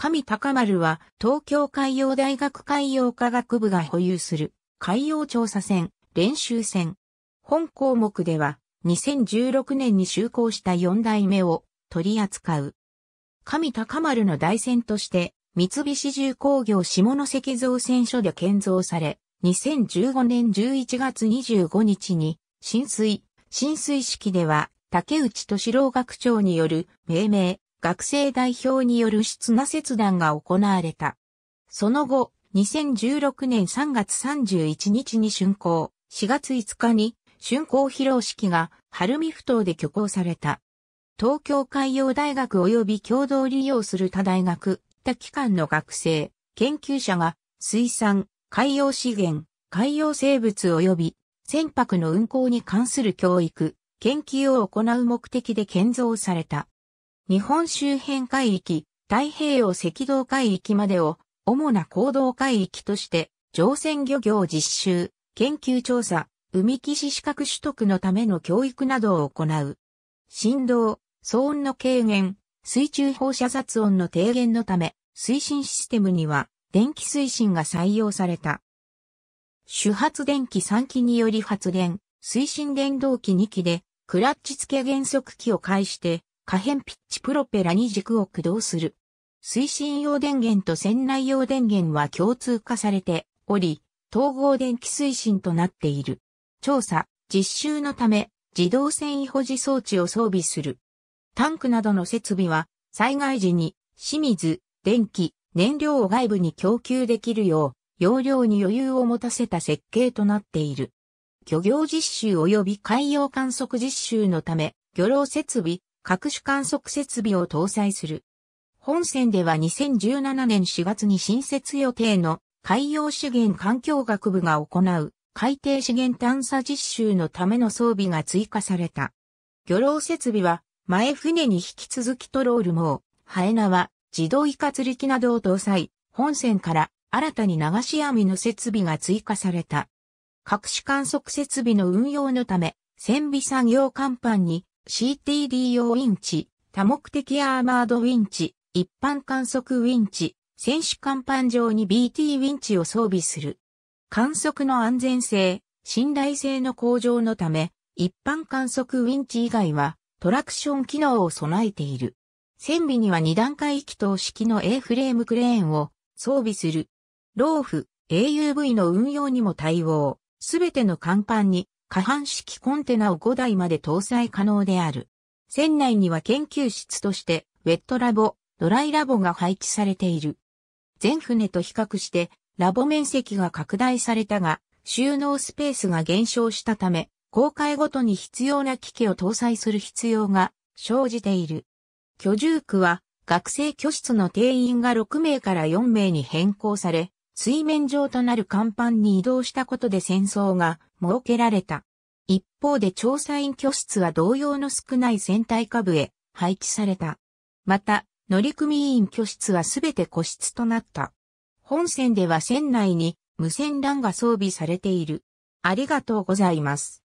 神高丸は東京海洋大学海洋科学部が保有する海洋調査船、練習船。本項目では2016年に就航した4代目を取り扱う。神高丸の大船として三菱重工業下関造船所で建造され、2015年11月25日に浸水、浸水式では竹内敏郎学長による命名、学生代表による質な切断が行われた。その後、2016年3月31日に竣工、4月5日に竣工披露式が晴海ふ頭で挙行された。東京海洋大学及び共同利用する他大学、他機関の学生、研究者が水産、海洋資源、海洋生物及び船舶の運航に関する教育、研究を行う目的で建造された。日本周辺海域、太平洋赤道海域までを主な行動海域として乗船漁業実習、研究調査、海騎士資格取得のための教育などを行う。振動、騒音の軽減、水中放射雑音の低減のため、推進システムには電気推進が採用された。主発電機3機により発電、推進電動機2機で、クラッチ付け減速機を介して、可変ピッチプロペラに軸を駆動する。推進用電源と船内用電源は共通化されており、統合電気推進となっている。調査、実習のため、自動繊維保持装置を装備する。タンクなどの設備は、災害時に、清水、電気、燃料を外部に供給できるよう、容量に余裕を持たせた設計となっている。漁業実習及び海洋観測実習のため、漁労設備、各種観測設備を搭載する。本線では2017年4月に新設予定の海洋資源環境学部が行う海底資源探査実習のための装備が追加された。漁労設備は前船に引き続きトロール網、ハエ縄、自動イカ釣り機などを搭載、本線から新たに流し網の設備が追加された。各種観測設備の運用のため、船尾産業甲板に CTD 用ウィンチ、多目的アーマードウィンチ、一般観測ウィンチ、選手甲板上に BT ウィンチを装備する。観測の安全性、信頼性の向上のため、一般観測ウィンチ以外はトラクション機能を備えている。船尾には2段階気筒式の A フレームクレーンを装備する。ローフ、AUV の運用にも対応。すべての甲板に可搬式コンテナを5台まで搭載可能である。船内には研究室として、ウェットラボ、ドライラボが配置されている。全船と比較して、ラボ面積が拡大されたが、収納スペースが減少したため、公開ごとに必要な機器を搭載する必要が生じている。居住区は学生居室の定員が6名から4名に変更され、水面上となる甲板に移動したことで戦争が設けられた。一方で調査員居室は同様の少ない船体下部へ配置された。また、乗組員居室はすべて個室となった。本船では船内に無線 LAN が装備されている。ありがとうございます。